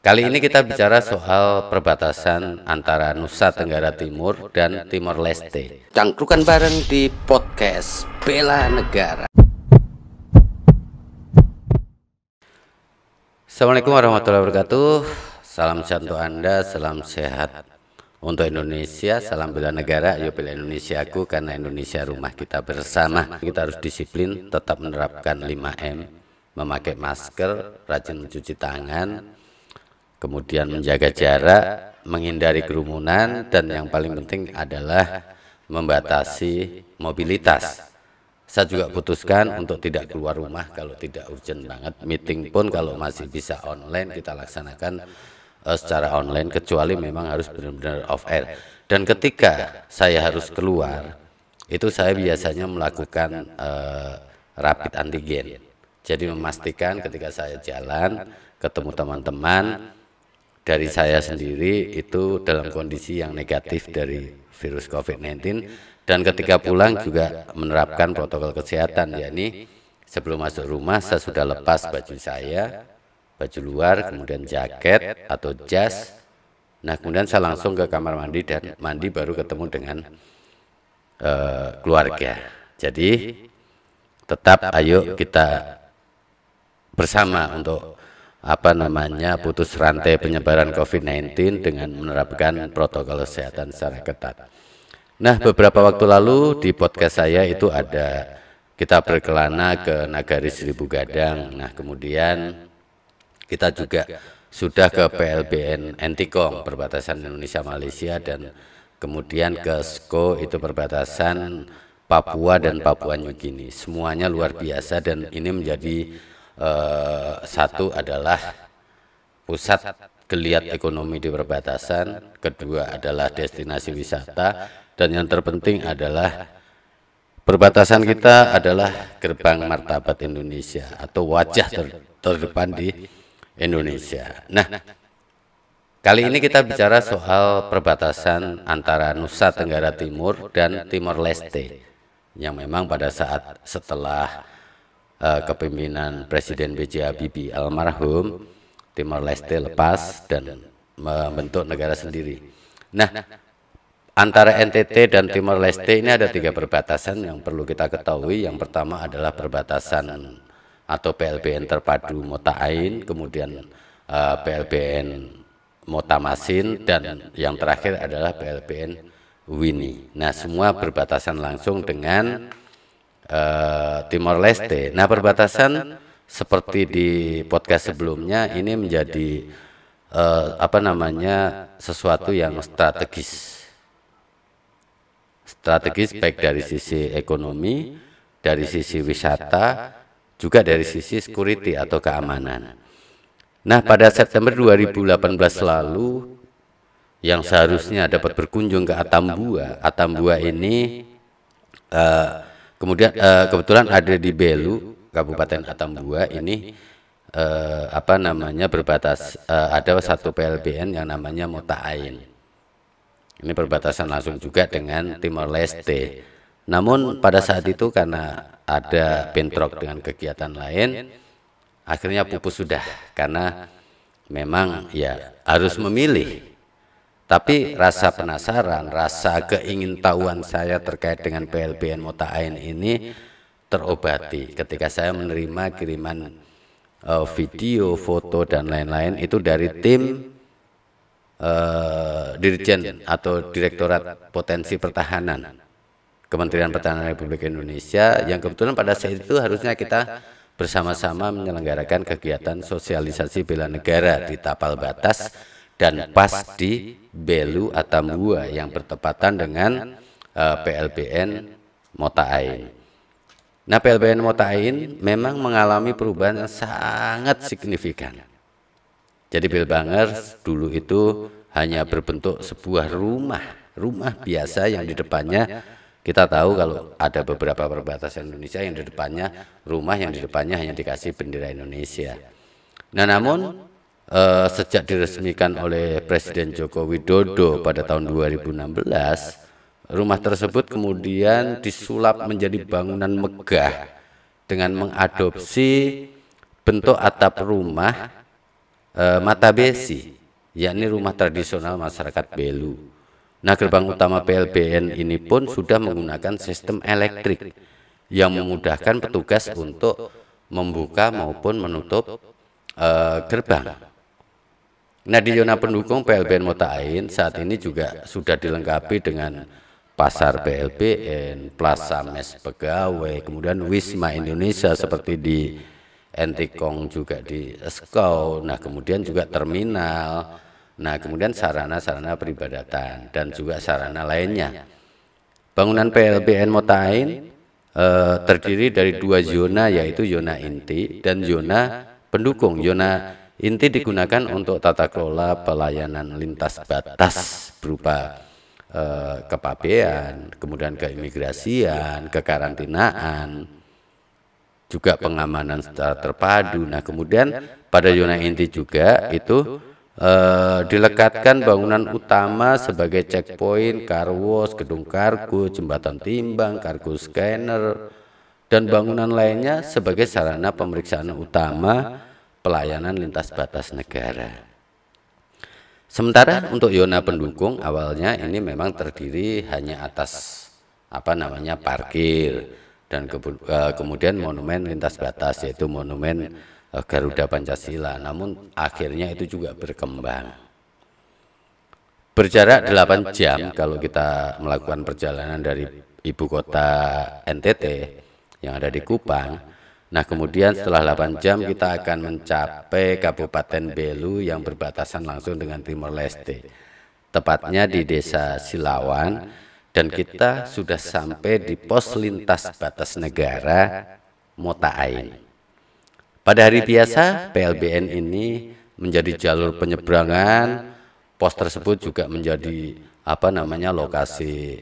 Kali ini kita bicara soal perbatasan antara Nusa Tenggara Timur dan Timor Leste. Cangkrukan bareng di podcast Bela Negara. Assalamualaikum warahmatullahi wabarakatuh. Salam jantung Anda, salam sehat untuk Indonesia. Salam bela negara, Yuk bela Indonesiaku karena Indonesia rumah kita bersama. Kita harus disiplin, tetap menerapkan 5M, memakai masker, rajin mencuci tangan, kemudian menjaga jarak, menghindari kerumunan, dan yang paling penting adalah membatasi mobilitas. Saya juga putuskan untuk tidak keluar rumah kalau tidak urgent banget. Meeting pun kalau masih bisa online kita laksanakan eh, eh, secara online kecuali memang harus benar-benar off air. Dan ketika saya harus keluar, itu saya biasanya melakukan uh, rapid antigen. Jadi memastikan ketika saya jalan ketemu teman-teman dari saya sendiri itu dalam kondisi yang negatif dari virus COVID-19 dan ketika pulang juga menerapkan protokol kesehatan yakni sebelum masuk rumah saya sudah lepas baju saya, baju luar, kemudian jaket atau jas. Nah, nah kemudian saya langsung ke kamar mandi dan mandi baru ketemu dengan uh, keluarga. Jadi tetap ayo kita bersama untuk apa namanya putus rantai penyebaran COVID-19 dengan menerapkan protokol kesehatan secara ketat. Nah, beberapa waktu lalu di podcast saya itu ada kita berkelana ke Nagari Seribu Gadang. Nah, kemudian kita juga sudah ke PLBN Entikong perbatasan Indonesia Malaysia dan kemudian ke SKO itu perbatasan Papua dan Papua New Guinea. Semuanya luar biasa dan ini menjadi Eh, satu adalah pusat geliat ekonomi di perbatasan, kedua adalah destinasi wisata, dan yang terpenting adalah perbatasan kita adalah gerbang martabat Indonesia atau wajah ter terdepan di Indonesia. Nah, Kali ini kita bicara soal perbatasan antara Nusa Tenggara Timur dan Timor Leste yang memang pada saat setelah uh, kepemimpinan Presiden B.J. Habibie almarhum Timor Leste lepas dan membentuk negara sendiri. Nah, antara NTT dan Timor Leste ini ada tiga perbatasan yang perlu kita ketahui. Yang pertama adalah perbatasan atau PLBN terpadu Motain, kemudian uh, eh, PLBN Motamasin dan yang terakhir adalah PLBN Wini. Nah, semua berbatasan langsung dengan Eh, Timor Leste. Nah, perbatasan seperti di podcast sebelumnya ini menjadi uh, apa namanya sesuatu yang strategis. Strategis baik dari sisi ekonomi, dari sisi wisata, juga dari sisi security atau keamanan. Nah, pada September 2018 lalu yang seharusnya dapat berkunjung ke Atambua, Atambua ini uh, Kemudian uh, kebetulan ada di Belu, Kabupaten Atambua ini uh, apa eh, namanya berbatas uh, ada satu PLBN yang namanya Motain. Ini perbatasan langsung juga dengan Timor Leste. Namun pada saat itu karena ada bentrok dengan kegiatan lain, akhirnya pupus sudah karena memang ya, ya harus memilih tapi rasa penasaran, rasa keingintahuan saya terkait dengan PLBN Muta'ain ini terobati ketika saya menerima kiriman uh, video, foto dan lain-lain itu dari tim uh, dirjen atau direktorat potensi pertahanan Kementerian Pertahanan Republik Indonesia yang kebetulan pada saat itu harusnya kita bersama-sama menyelenggarakan kegiatan sosialisasi bela negara di tapal batas dan pas di Belu Atambua yang bertepatan dengan uh, eh, PLBN Motain. Nah PLBN Motain memang mengalami perubahan yang sangat signifikan. Jadi Bilbangers dulu itu hanya berbentuk sebuah rumah, rumah biasa yang di depannya kita tahu kalau ada beberapa perbatasan Indonesia yang di depannya rumah yang di depannya hanya dikasih bendera Indonesia. Nah, namun uh, sejak diresmikan oleh Presiden Joko Widodo pada tahun 2016, rumah tersebut kemudian disulap menjadi bangunan megah dengan mengadopsi bentuk atap rumah uh, mata besi, yakni rumah tradisional masyarakat Belu. Nah, gerbang utama PLBN ini pun sudah menggunakan sistem elektrik yang memudahkan petugas untuk membuka maupun menutup uh, gerbang. Nah di zona pendukung PLBN Motain saat ini juga sudah dilengkapi dengan pasar PLBN, Plaza Mes Pegawai, kemudian Wisma Indonesia seperti di Entikong juga di Eskau, nah kemudian juga terminal, nah kemudian sarana-sarana peribadatan dan juga sarana lainnya. Bangunan PLBN Motain eh, terdiri dari dua zona yaitu zona inti dan zona pendukung, zona Inti digunakan untuk tata kelola pelayanan lintas batas berupa eh, kepabean, kemudian keimigrasian, kekarantinaan, juga pengamanan secara terpadu. Nah, kemudian pada zona inti juga itu eh, dilekatkan bangunan utama sebagai checkpoint, karwos, gedung kargo, jembatan timbang, kargo scanner, dan bangunan lainnya sebagai sarana pemeriksaan utama pelayanan lintas batas negara. Sementara untuk Yona pendukung awalnya ini memang terdiri hanya atas apa namanya parkir dan ke, e, kemudian monumen lintas batas yaitu monumen e, Garuda Pancasila. Namun akhirnya itu juga berkembang. Berjarak 8 jam kalau kita melakukan perjalanan dari ibu kota NTT yang ada di Kupang Nah kemudian setelah 8 jam kita akan mencapai Kabupaten Belu yang berbatasan langsung dengan Timor Leste. Tepatnya di desa Silawan dan kita sudah sampai di pos lintas batas negara Motain. Pada hari biasa PLBN ini menjadi jalur penyeberangan, pos tersebut juga menjadi apa namanya lokasi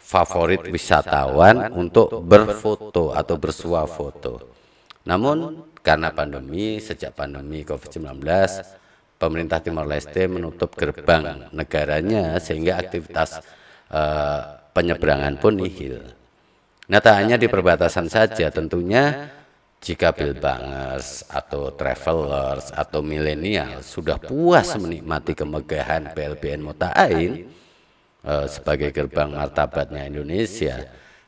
favorit wisatawan untuk berfoto atau bersuah foto. Namun karena pandemi, sejak pandemi COVID-19, pemerintah Timor Leste menutup gerbang negaranya sehingga aktivitas uh, penyeberangan pun nihil. Nah tak hanya di perbatasan saja tentunya jika Bilbangers atau travelers atau milenial sudah puas menikmati kemegahan PLBN Motain uh, eh, sebagai gerbang martabatnya Indonesia,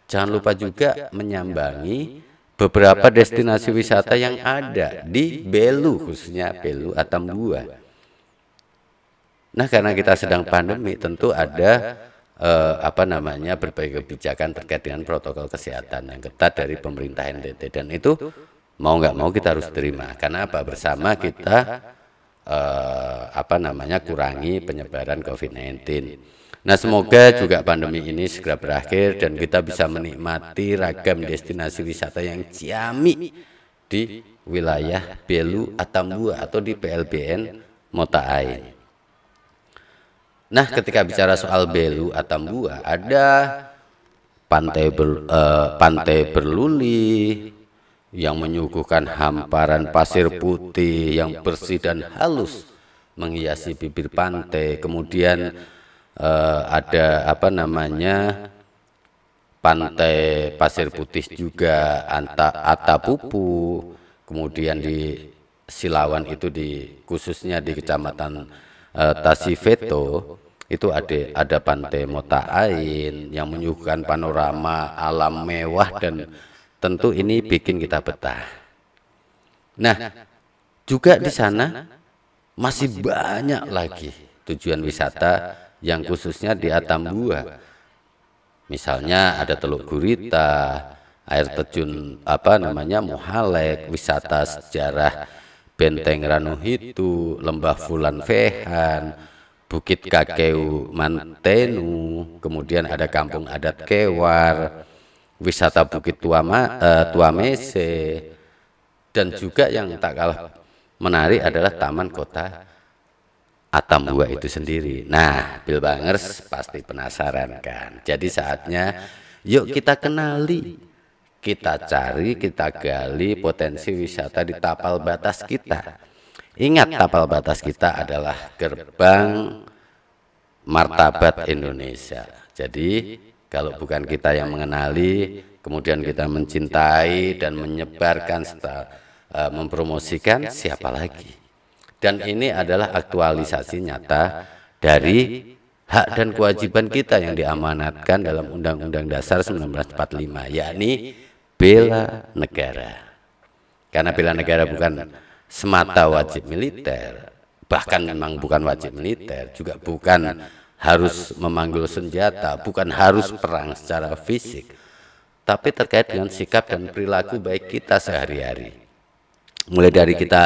jangan lupa juga menyambangi beberapa destinasi wisata yang ada di Belu khususnya Belu Atambua. Nah, karena kita sedang pandemi tentu ada eh, eh apa namanya berbagai kebijakan terkait dengan protokol kesehatan yang ketat dari pemerintah NTT dan itu mau nggak mau kita harus terima karena apa bersama kita eh, apa namanya kurangi penyebaran COVID-19. Nah semoga juga pandemi ini segera berakhir dan kita bisa menikmati ragam destinasi wisata yang ciamik di wilayah Belu Atambua atau di PLBN Mota Nah ketika bicara soal Belu Atambua ada pantai ber, uh, pantai berluli yang menyuguhkan hamparan pasir putih yang bersih dan halus menghiasi bibir pantai kemudian uh, ada apa namanya pantai pasir putih juga anta Atapupu kemudian di Silawan itu di khususnya di kecamatan uh, eh, Tasifeto itu ada ada pantai ain yang menyuguhkan panorama alam mewah dan tentu ini bikin kita betah. Nah, juga di sana masih banyak lagi tujuan wisata yang khususnya di atam gua. Misalnya ada Teluk Gurita, air terjun apa namanya Muhalek, wisata sejarah Benteng Ranuhitu, Lembah Fulan Fehan, Bukit Kakeu Mantenu, kemudian ada Kampung Adat Kewar, wisata Bukit Tuama, uh, Tuamese, dan juga yang tak kalah menarik adalah Taman Kota Atam dua itu sendiri. Nah, Bill Bangers pasti penasaran kan. Jadi saatnya yuk kita kenali, kita cari, kita gali potensi wisata di tapal batas kita. Ingat tapal batas kita adalah gerbang martabat Indonesia. Jadi kalau bukan kita yang mengenali, kemudian kita mencintai dan menyebarkan serta eh, mempromosikan siapa lagi? Dan ini adalah aktualisasi nyata dari hak dan kewajiban kita yang diamanatkan dalam Undang-Undang Dasar 1945, yakni bela negara. Karena bela negara bukan semata wajib militer, bahkan memang bukan wajib militer, juga bukan harus memanggul senjata, bukan harus perang secara fisik, tapi terkait dengan sikap dan perilaku baik kita sehari-hari. Mulai dari kita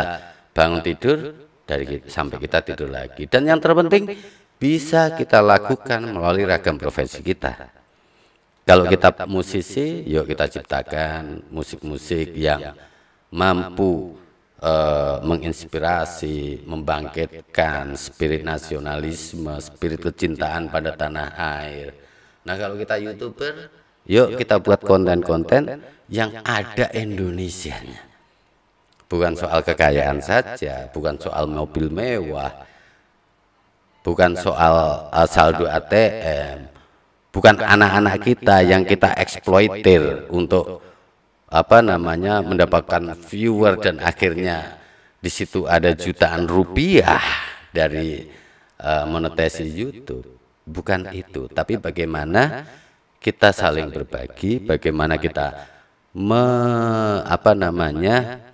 bangun tidur, dari kita, sampai kita tidur lagi. Dan yang terpenting bisa kita lakukan melalui ragam profesi kita. Kalau kita musisi, yuk kita ciptakan musik-musik yang mampu uh, menginspirasi, membangkitkan spirit nasionalisme, spirit kecintaan pada tanah air. Nah kalau nah, kita youtuber, yuk kita buat konten-konten yang ada Indonesianya bukan soal kekayaan saja, bukan soal mobil mewah, bukan soal eh, eh, saldo ATM, bukan anak-anak kita yang kita eksploitir untuk apa namanya mendapatkan viewer dan akhirnya di situ ada jutaan rupiah dari uh, monetasi YouTube. Bukan itu, tapi bagaimana kita saling berbagi, bagaimana kita me, apa namanya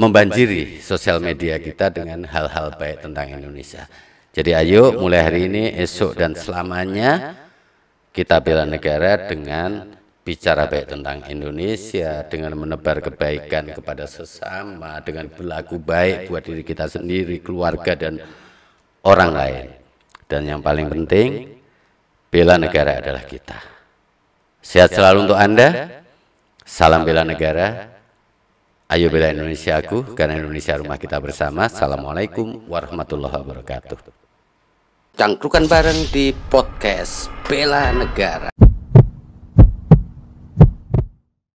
membanjiri sosial media kita dengan hal-hal baik tentang Indonesia. Jadi ayo mulai hari ini, esok dan selamanya kita bela negara dengan bicara baik tentang Indonesia, dengan menebar kebaikan kepada sesama, dengan berlaku baik buat diri kita sendiri, keluarga dan orang lain. Dan yang paling penting, bela negara adalah kita. Sehat selalu untuk Anda. Salam bela negara. Ayo bela Indonesia aku karena Indonesia rumah kita bersama. Assalamualaikum warahmatullahi wabarakatuh. Cangkrukan bareng di podcast Bela Negara.